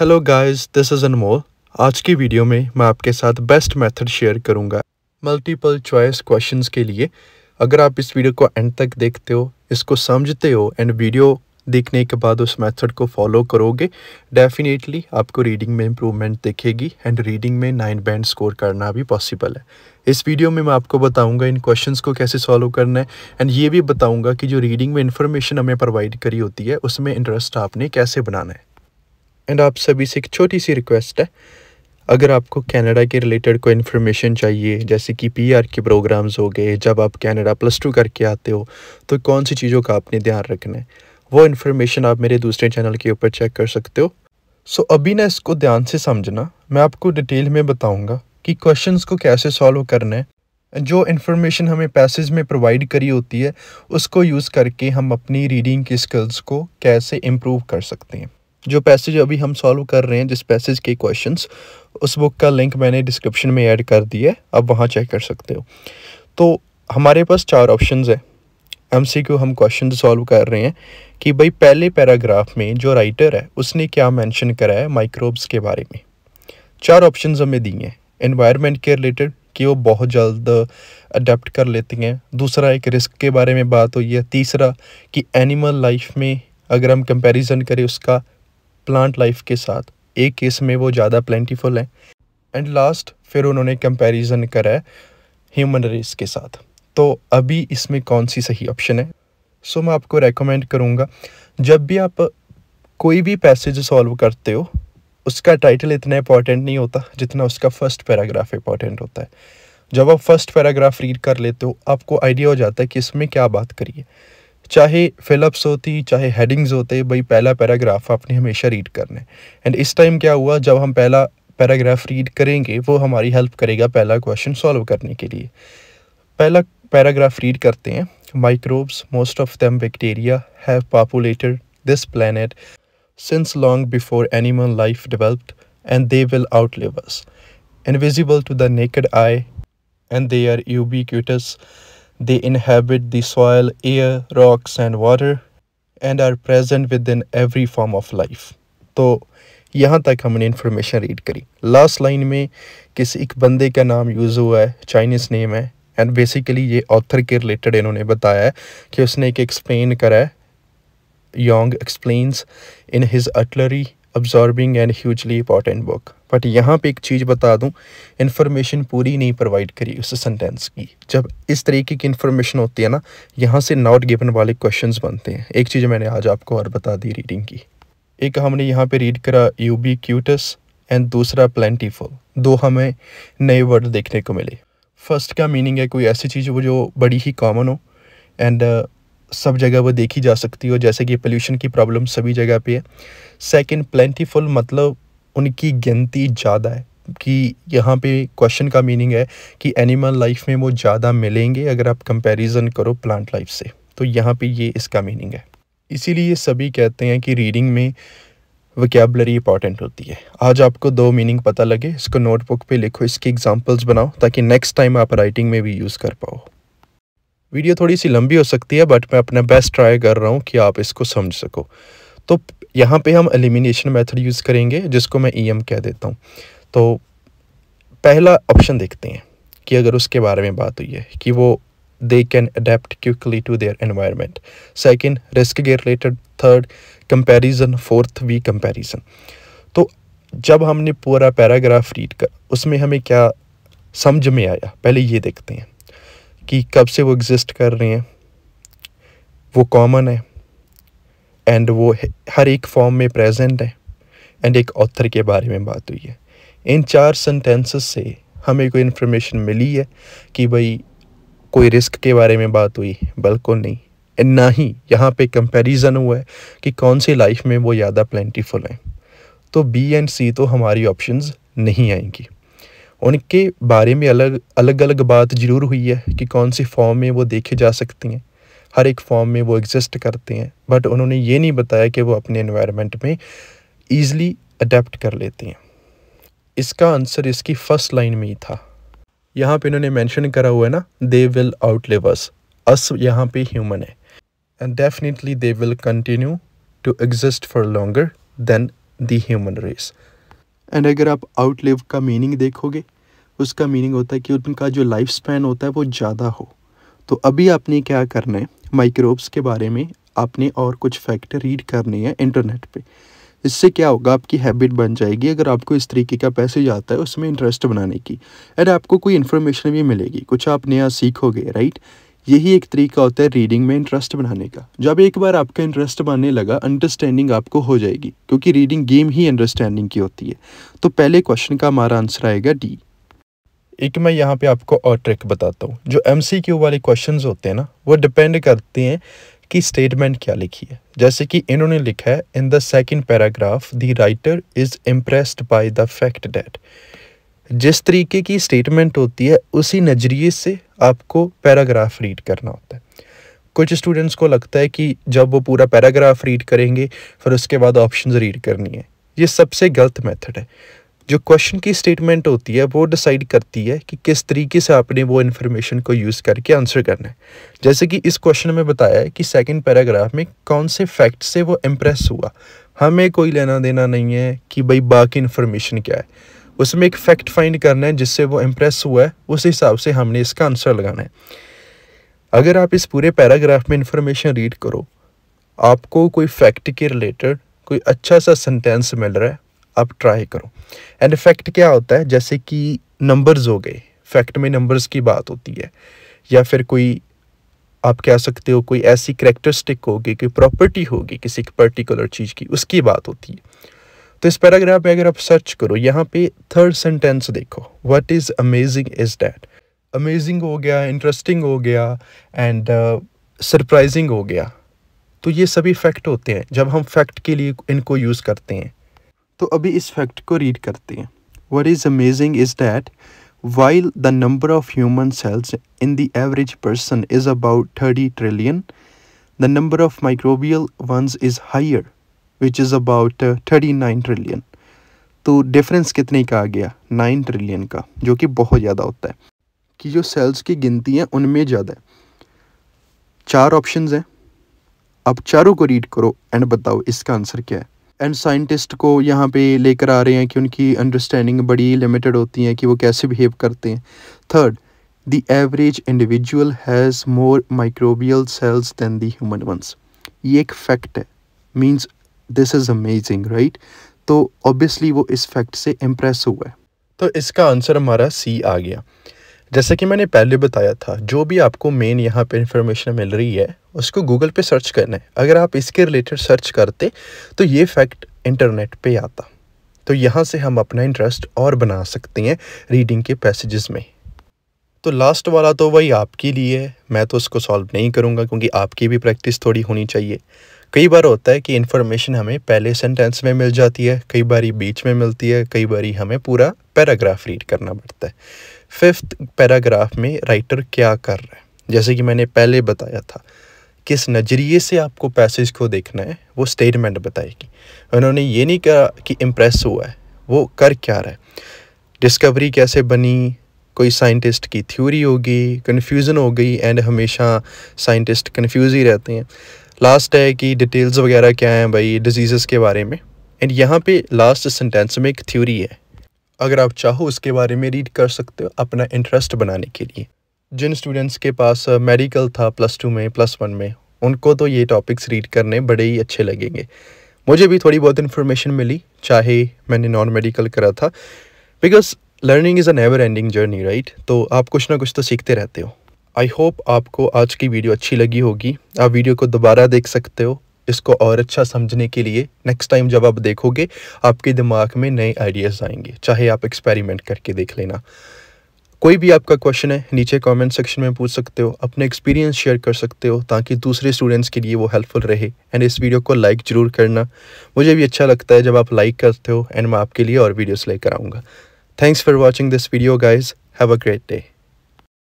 Hello guys this is Anmol आज की video में मैं आपके साथ बेस्ट मेथड शेयर करूंगा मल्टीपल चॉइस क्वेश्चंस के लिए अगर आप इस वीडियो को एंड तक देखते हो इसको समझते हो एंड वीडियो देखने के बाद उस मेथड को फॉलो करोगे डेफिनेटली आपको रीडिंग में इम्प्रूवमेंट दिखेगी एंड रीडिंग में नाइन बैंड स्कोर करना भी पॉसिबल है इस वीडियो में मैं आपको बताऊंगा इन क्वेश्चंस को कैसे सॉल्व करना है एंड ये भी बताऊंगा कि जो रीडिंग में इंफॉर्मेशन हमें प्रोवाइड करी होती है उसमें इंटरेस्ट आपने कैसे बनाना है एंड आप सभी से एक छोटी सी रिक्वेस्ट है अगर आपको कनाडा के रिलेटेड कोई इन्फॉर्मेशन चाहिए जैसे कि पीआर के प्रोग्राम्स हो गए जब आप कनाडा प्लस टू करके आते हो तो कौन सी चीज़ों का आपने ध्यान रखना है वो इन्फॉर्मेशन आप मेरे दूसरे चैनल के ऊपर चेक कर सकते हो सो so, अभी ना इसको ध्यान से समझना मैं आपको डिटेल में बताऊँगा कि क्वेश्चन को कैसे सॉल्व करना है जो इन्फॉर्मेशन हमें पैसेज में प्रोवाइड करी होती है उसको यूज़ करके हम अपनी रीडिंग की स्किल्स को कैसे इम्प्रूव कर सकते हैं जो पैसेज अभी हम सॉल्व कर रहे हैं जिस पैसेज के क्वेश्चंस उस बुक का लिंक मैंने डिस्क्रिप्शन में ऐड कर दिया है आप वहाँ चेक कर सकते हो तो हमारे पास चार ऑप्शंस है एम सी क्यू हम क्वेश्चन सॉल्व कर रहे हैं कि भाई पहले पैराग्राफ में जो राइटर है उसने क्या मैंशन करा है माइक्रोब्स के बारे में चार ऑप्शन हमें दिए हैं इन्वायरमेंट के रिलेटेड कि वो बहुत जल्द अडेप्ट कर लेती हैं दूसरा एक रिस्क के बारे में बात हुई है तीसरा कि एनिमल लाइफ में अगर हम कंपैरिजन करें उसका प्लांट लाइफ के साथ एक केस में वो ज़्यादा प्लेंटीफुल हैं एंड लास्ट फिर उन्होंने कंपैरिजन करा है ह्यूमन रेस के साथ तो अभी इसमें कौन सी सही ऑप्शन है सो मैं आपको रेकमेंड करूँगा जब भी आप कोई भी पैसेज सॉल्व करते हो उसका टाइटल इतना इंपॉर्टेंट नहीं होता जितना उसका फर्स्ट पैराग्राफ इंपॉर्टेंट होता है जब आप फर्स्ट पैराग्राफ रीड कर लेते हो आपको आइडिया हो जाता है कि इसमें क्या बात करिए चाहे फिलअप्स होती चाहे हेडिंग्स होते भाई पहला पैराग्राफ आपने हमेशा रीड करना है एंड इस टाइम क्या हुआ जब हम पहला पैराग्राफ रीड करेंगे वो हमारी हेल्प करेगा पहला क्वेश्चन सॉल्व करने के लिए पहला पैराग्राफ रीड करते हैं microbes most of them bacteria have populated this planet since long before animal life developed and they will invisible to the naked eye and they are they are They inhabit the soil, air, rocks, and water and are present within every form of life. तो यहाँ तक हमने information read करी last line में किसी एक बंदे का नाम यूज़ हुआ है चाइनीज़ नेम है एंड बेसिकली ये ऑथर के रिलेटेड इन्होंने बताया है कि उसने एक एक्सप्लेन करा है Yong explains in his utterly absorbing and hugely important book. But यहाँ पे एक चीज़ बता दूँ इन्फॉर्मेशन पूरी नहीं प्रोवाइड करी उस सेंटेंस की जब इस तरीके की इन्फॉर्मेशन होती है ना यहाँ से नॉट गिवन वाले क्वेश्चंस बनते हैं एक चीज़ मैंने आज आपको और बता दी रीडिंग की एक हमने यहाँ पे रीड करा यू बी क्यूटस एंड दूसरा प्लेंटीफुल दो हमें नए वर्ड देखने को मिले फर्स्ट का मीनिंग है कोई ऐसी चीज़ वो जो बड़ी ही कॉमन हो एंड uh, सब जगह वो देखी जा सकती हो जैसे कि पोल्यूशन की प्रॉब्लम सभी जगह पे है सेकंड प्लेंटीफुल मतलब उनकी गिनती ज़्यादा है कि यहाँ पे क्वेश्चन का मीनिंग है कि एनिमल लाइफ में वो ज़्यादा मिलेंगे अगर आप कंपैरिजन करो प्लांट लाइफ से तो यहाँ पे ये इसका मीनिंग है इसीलिए सभी कहते हैं कि रीडिंग में वकेबलरी इंपॉर्टेंट होती है आज आपको दो मीनिंग पता लगे इसको नोटबुक पे लिखो इसकी एग्जांपल्स बनाओ ताकि नेक्स्ट टाइम आप राइटिंग में भी यूज़ कर पाओ वीडियो थोड़ी सी लंबी हो सकती है बट मैं अपना बेस्ट ट्राई कर रहा हूँ कि आप इसको समझ सको तो यहाँ पे हम एलिमिनेशन मेथड यूज़ करेंगे जिसको मैं ई e कह देता हूँ तो पहला ऑप्शन देखते हैं कि अगर उसके बारे में बात हुई है कि वो they can adapt quickly to their environment second risk के रिलेटेड थर्ड comparison फोर्थ वी comparison तो जब हमने पूरा पैराग्राफ रीड कर उसमें हमें क्या समझ में आया पहले ये देखते हैं कि कब से वो एग्जिस्ट कर रहे हैं वो कॉमन है एंड वो हर एक फॉर्म में प्रेजेंट है एंड एक ऑथर के बारे में बात हुई है इन चार सेंटेंसेस से हमें कोई इन्फॉर्मेशन मिली है कि भाई कोई रिस्क के बारे में बात हुई बिल्कुल नहीं ना ही यहाँ पे कंपैरिजन हुआ है कि कौन सी लाइफ में वो ज़्यादा प्लेंटीफुल हैं तो बी एंड सी तो हमारी ऑप्शंस नहीं आएंगी उनके बारे में अलग अलग अलग बात ज़रूर हुई है कि कौन सी फॉर्म में वो देखे जा सकती हैं हर एक फॉर्म में वो एग्जिस्ट करते हैं बट उन्होंने ये नहीं बताया कि वो अपने इन्वायरमेंट में ईजली अडेप्ट कर लेते हैं इसका आंसर इसकी फ़र्स्ट लाइन में ही था यहाँ पे इन्होंने मेंशन करा हुआ है ना दे विल आउटलिव अस अस यहाँ पे ह्यूमन है and definitely they will continue to exist for longer than the human race and अगर आप आउटलिव का मीनिंग देखोगे उसका मीनिंग होता है कि उनका जो लाइफ स्पैन होता है वो ज़्यादा हो तो अभी आपने क्या करना है माइक्रोब्स के बारे में आपने और कुछ फैक्ट रीड करने हैं इंटरनेट पे इससे क्या होगा आपकी हैबिट बन जाएगी अगर आपको इस तरीके का पैसेज आता है उसमें इंटरेस्ट बनाने की एंड आपको कोई इन्फॉर्मेशन भी मिलेगी कुछ आप नया सीखोगे राइट यही एक तरीका होता है रीडिंग में इंटरेस्ट बनाने का जब एक बार आपका इंटरेस्ट बनने लगा अंडरस्टैंडिंग आपको हो जाएगी क्योंकि रीडिंग गेम ही अंडरस्टैंडिंग की होती है तो पहले क्वेश्चन का हमारा आंसर आएगा डी एक मैं यहाँ पे आपको और ट्रिक बताता हूँ जो एम सी क्यू वाले क्वेश्चन होते हैं ना वो डिपेंड करते हैं कि स्टेटमेंट क्या लिखी है जैसे कि इन्होंने लिखा है in the second paragraph the writer is impressed by the fact that जिस तरीके की स्टेटमेंट होती है उसी नज़रिए से आपको पैराग्राफ रीड करना होता है कुछ स्टूडेंट्स को लगता है कि जब वो पूरा पैराग्राफ रीड करेंगे फिर उसके बाद ऑप्शन रीड करनी है ये सबसे गलत मेथड है जो क्वेश्चन की स्टेटमेंट होती है वो डिसाइड करती है कि किस तरीके से आपने वो इन्फॉर्मेशन को यूज़ करके आंसर करना है जैसे कि इस क्वेश्चन में बताया है कि सेकंड पैराग्राफ में कौन से फैक्ट से वो इम्प्रेस हुआ हमें कोई लेना देना नहीं है कि भाई बाकी इन्फॉर्मेशन क्या है उसमें एक फैक्ट फाइंड करना है जिससे वो इम्प्रेस हुआ है उस हिसाब से हमने इसका आंसर लगाना है अगर आप इस पूरे पैराग्राफ में इंफॉर्मेशन रीड करो आपको कोई फैक्ट के रिलेटेड कोई अच्छा सा सेंटेंस मिल रहा है आप ट्राई करो एंड फैक्ट क्या होता है जैसे कि नंबर्स हो गए फैक्ट में नंबर्स की बात होती है या फिर कोई आप कह सकते हो कोई ऐसी करेक्टरिस्टिक होगी कोई प्रॉपर्टी होगी किसी पर्टिकुलर चीज़ की उसकी बात होती है तो इस पैराग्राफ में अगर आप सर्च करो यहाँ पे थर्ड सेंटेंस देखो what is amazing is that amazing हो गया इंटरेस्टिंग हो गया एंड सरप्राइजिंग uh, हो गया तो ये सभी फैक्ट होते हैं जब हम फैक्ट के लिए इनको यूज़ करते हैं तो अभी इस फैक्ट को रीड करते हैं what is amazing is that while the number of human cells in the average person is about thirty trillion the number of microbial ones is higher which is about thirty nine trillion तो difference कितने का आ गया nine trillion का जो कि बहुत ज़्यादा होता है कि जो सेल्स की गिनती है उनमें ज़्यादा है चार ऑप्शंस हैं आप चारों को रीड करो एंड बताओ इसका आंसर क्या है एंड साइंटिस्ट को यहाँ पे लेकर आ रहे हैं कि उनकी अंडरस्टैंडिंग बड़ी लिमिटेड होती है कि वो कैसे बिहेव करते हैं third the average individual has more microbial cells than the human ones ये एक फैक्ट है means this is amazing right तो ऑब्वियसली वो इस फैक्ट से इम्प्रेस हुआ है तो इसका आंसर हमारा सी आ गया जैसे कि मैंने पहले बताया था जो भी आपको मेन यहाँ पे इन्फॉर्मेशन मिल रही है उसको गूगल पे सर्च करना है अगर आप इसके रिलेटेड सर्च करते तो ये फैक्ट इंटरनेट पे आता तो यहाँ से हम अपना इंटरेस्ट और बना सकते हैं रीडिंग के पैसेजेस में तो लास्ट वाला तो वही आपके लिए है मैं तो उसको सॉल्व नहीं करूँगा क्योंकि आपकी भी प्रैक्टिस थोड़ी होनी चाहिए कई बार होता है कि इन्फॉर्मेशन हमें पहले सेंटेंस में मिल जाती है कई बार बीच में मिलती है कई बार हमें पूरा पैराग्राफ रीड करना पड़ता है फिफ्थ पैराग्राफ में राइटर क्या कर रहा है जैसे कि मैंने पहले बताया था किस नज़रिए से आपको पैसेज को देखना है वो स्टेटमेंट बताएगी उन्होंने ये नहीं कहा कि इम्प्रेस हुआ है वो कर क्या रहा है डिस्कवरी कैसे बनी कोई साइंटिस्ट की थ्योरी होगी कन्फ्यूज़न हो गई एंड हमेशा साइंटिस्ट कन्फ्यूज़ ही रहते हैं लास्ट है कि डिटेल्स वगैरह क्या हैं भाई डिजीज़ के बारे में एंड यहाँ पे लास्ट सेंटेंस में एक थ्योरी है अगर आप चाहो उसके बारे में रीड कर सकते हो अपना इंटरेस्ट बनाने के लिए जिन स्टूडेंट्स के पास मेडिकल था प्लस टू में प्लस वन में उनको तो ये टॉपिक्स रीड करने बड़े ही अच्छे लगेंगे मुझे भी थोड़ी बहुत इन्फॉर्मेशन मिली चाहे मैंने नॉन मेडिकल करा था because learning is a never ending journey right तो आप कुछ ना कुछ तो सीखते रहते हो आई होप आपको आज की वीडियो अच्छी लगी होगी आप वीडियो को दोबारा देख सकते हो इसको और अच्छा समझने के लिए नेक्स्ट टाइम जब आप देखोगे आपके दिमाग में नए आइडियाज़ आएंगे चाहे आप एक्सपेरिमेंट करके देख लेना कोई भी आपका क्वेश्चन है नीचे कमेंट सेक्शन में पूछ सकते हो अपने एक्सपीरियंस शेयर कर सकते हो ताकि दूसरे स्टूडेंट्स के लिए वो हेल्पफुल रहे एंड इस वीडियो को लाइक ज़रूर करना मुझे भी अच्छा लगता है जब आप लाइक करते हो एंड मैं आपके लिए और वीडियोस लेकर आऊँगा thanks for watching this video guys have a great day